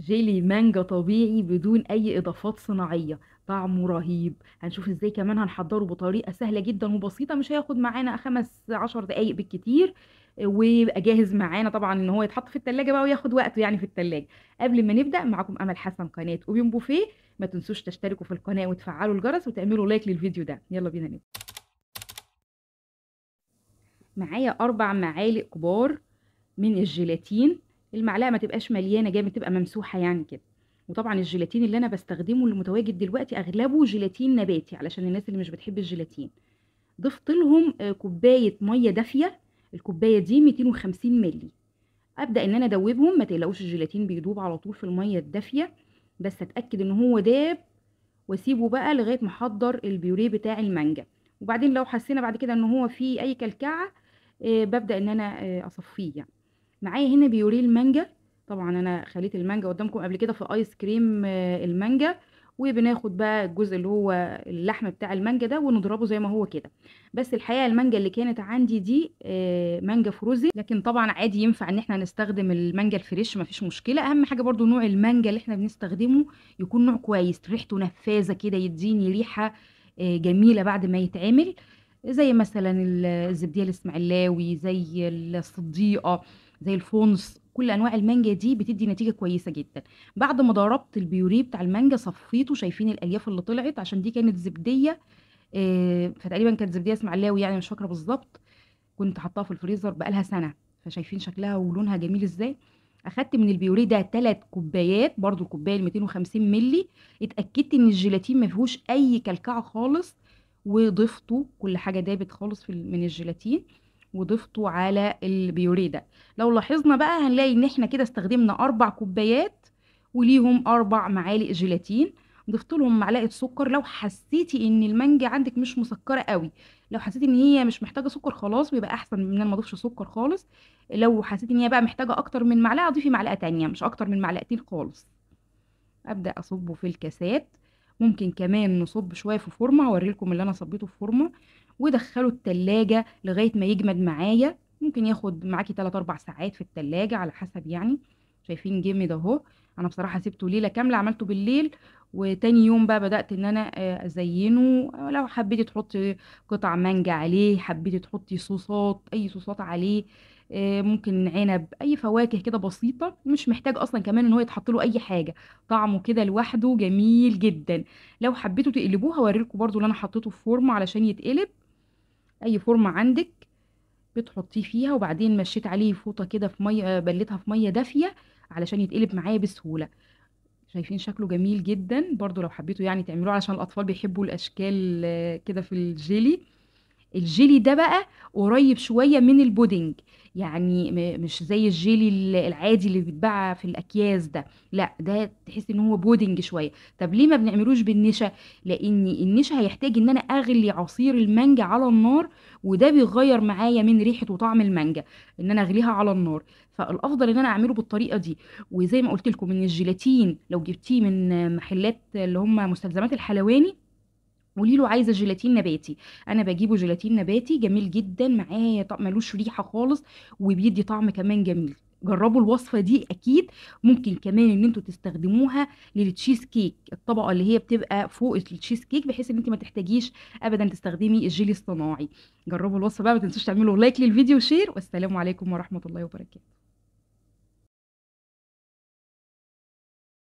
جيلي مانجا طبيعي بدون اي اضافات صناعيه طعمه رهيب هنشوف ازاي كمان هنحضره بطريقه سهله جدا وبسيطه مش هياخد معانا خمس عشر دقايق بالكتير ويبقى جاهز معانا طبعا ان هو يتحط في التلاجة بقى وياخد وقته يعني في التلاجة قبل ما نبدا معاكم امل حسن قناه اوبين بوفيه ما تنسوش تشتركوا في القناه وتفعلوا الجرس وتعملوا لايك للفيديو ده يلا بينا نبدا معايا اربع معالق كبار من الجيلاتين المعلقه ما تبقاش مليانه جامد تبقى ممسوحه يعني كده وطبعا الجيلاتين اللي انا بستخدمه المتواجد دلوقتي اغلبه جيلاتين نباتي علشان الناس اللي مش بتحب الجيلاتين ضفت لهم آه، كوبايه ميه دافيه الكوبايه دي 250 مللي ابدا ان انا ادوبهم ما تقلقوش الجيلاتين بيدوب على طول في الميه الدافيه بس اتاكد ان هو داب واسيبه بقى لغايه ما احضر البيوريه بتاع المانجا وبعدين لو حسينا بعد كده ان هو فيه اي كلكعه آه، ببدا ان انا آه، اصفيه يعني معايا هنا بيوريه المانجا طبعا انا خليت المانجا قدامكم قبل كده في ايس كريم آه، المانجا وبناخد بقى الجزء اللي هو اللحم بتاع المانجا ده ونضربه زي ما هو كده بس الحقيقه المانجا اللي كانت عندي دي آه، مانجا فروزي لكن طبعا عادي ينفع ان احنا نستخدم المانجا الفريش مفيش مشكله اهم حاجه برضو نوع المانجا اللي احنا بنستخدمه يكون نوع كويس ريحته نفاذه كده يديني ريحه آه، جميله بعد ما يتعمل زي مثلا الزبديه الاسماعيلاوي زي الصديقه زي الفونس كل انواع المانجا دي بتدي نتيجه كويسه جدا بعد ما ضربت البيوريه بتاع المانجا صفيته شايفين الالياف اللي طلعت عشان دي كانت زبديه آه، فتقريبا كانت زبديه اسماعيلاوي يعني مش فاكره بالظبط كنت حطاها في الفريزر بقالها سنه فشايفين شكلها ولونها جميل ازاي اخدت من البيوريه ده ثلاث كوبايات برضو الكوبايه ال 250 مللي اتاكدت ان الجيلاتين ما فيهوش اي كلكعه خالص وضفته كل حاجه دابت خالص في من الجيلاتين وضفته على البيوريه ده لو لاحظنا بقى هنلاقي ان احنا كده استخدمنا اربع كوبايات وليهم اربع معالق جيلاتين ضفت لهم معلقه سكر لو حسيتي ان المانجا عندك مش مسكره قوي لو حسيتي ان هي مش محتاجه سكر خلاص بيبقى احسن من ان ما اضيفش سكر خالص لو حسيتي ان هي بقى محتاجه اكتر من معلقه ضيفي معلقه تانية مش اكتر من معلقتين خالص ابدا اصبه في الكاسات ممكن كمان نصب شويه في فورمه لكم اللي انا صبيته في فورمه ودخله التلاجة لغاية ما يجمد معايا ممكن ياخد معاكي 3 أربع ساعات في التلاجة على حسب يعني شايفين جمد اهو انا بصراحة سبته ليلة كاملة عملته بالليل وتاني يوم بقى بدأت ان انا آه، ازينه لو حبيتي تحطي قطع مانجا عليه حبيتي تحطي صوصات اي صوصات عليه آه، ممكن عنب اي فواكه كده بسيطه مش محتاج اصلا كمان ان هو يتحط له اي حاجه طعمه كده لوحده جميل جدا لو حبيتوا تقلبوه هوريلكوا برده اللي انا حطيته في فورمه علشان يتقلب اي فورمه عندك بتحطيه فيها وبعدين مشيت عليه فوطه كده في ميه آه، بلتها في ميه دافيه علشان يتقلب معايا بسهوله شايفين شكله جميل جدا برضو لو حبيتوا يعني تعملوه علشان الاطفال بيحبوا الاشكال آه، كده في الجيلي الجيلي ده بقى قريب شوية من البودنج يعني مش زي الجيلي العادي اللي بيتباع في الأكياس ده لا ده تحس ان هو بودنج شوية طب ليه ما بنعملوش بالنشا لأن النشا هيحتاج ان انا اغلي عصير المانجا على النار وده بيغير معايا من ريحة وطعم المانجا ان انا اغليها على النار فالافضل ان انا اعمله بالطريقه دي وزي ما قلت لكم ان الجيلاتين لو جبتيه من محلات اللي هم مستلزمات الحلواني قولي له عايزه جيلاتين نباتي انا بجيبه جيلاتين نباتي جميل جدا معاه طعم ملوش ريحه خالص وبيدي طعم كمان جميل جربوا الوصفه دي اكيد ممكن كمان ان انتوا تستخدموها للتشيز كيك الطبقه اللي هي بتبقى فوق التشيز كيك بحيث ان انت ما تحتاجيش ابدا تستخدمي الجيلي الصناعي جربوا الوصفه بقى ما تنسوش تعملوا لايك للفيديو وشير والسلام عليكم ورحمه الله وبركاته